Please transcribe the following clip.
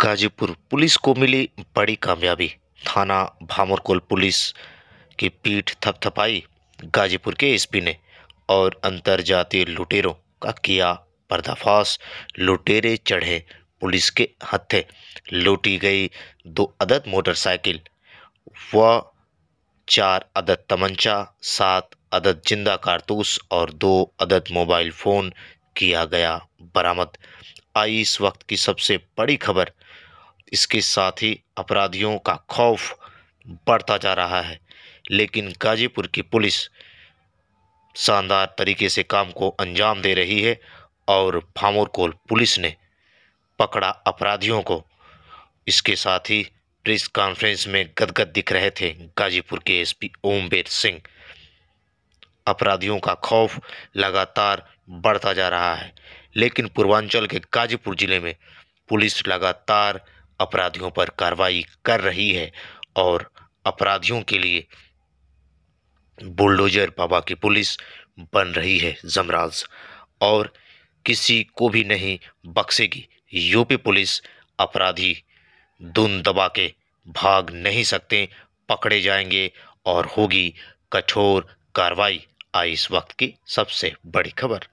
Ghazipur police को मिली बड़ी कामयाबी थाना भामरकोल पुलिस की पीठ थपथपाई गाजीपुर के एसपी ने और अंतरजातीय लुटेरों का किया पर्दाफाश लुटेरे चढ़े पुलिस के हत्थे लूटी गई दो अदद मोटरसाइकिल व चार अदद तमंचा सात अदद जिंदा कारतूस और दो अदद मोबाइल फ़ोन किया गया बरामद आई इस वक्त की सबसे बड़ी खबर इसके साथ ही अपराधियों का खौफ बढ़ता जा रहा है लेकिन गाजीपुर की पुलिस शानदार तरीके से काम को अंजाम दे रही है और फामोरकोल पुलिस ने पकड़ा अपराधियों को इसके साथ ही प्रेस कॉन्फ्रेंस में गदगद दिख रहे थे गाजीपुर के एसपी ओमबेर सिंह अपराधियों का खौफ लगातार बढ़ता जा रहा है लेकिन पूर्वांचल के गाजीपुर ज़िले में पुलिस लगातार अपराधियों पर कार्रवाई कर रही है और अपराधियों के लिए बुलडोजर बाबा की पुलिस बन रही है जमराज और किसी को भी नहीं बक्सेगी यूपी पुलिस अपराधी दुन दबा के भाग नहीं सकते पकड़े जाएंगे और होगी कठोर कार्रवाई आई इस वक्त की सबसे बड़ी खबर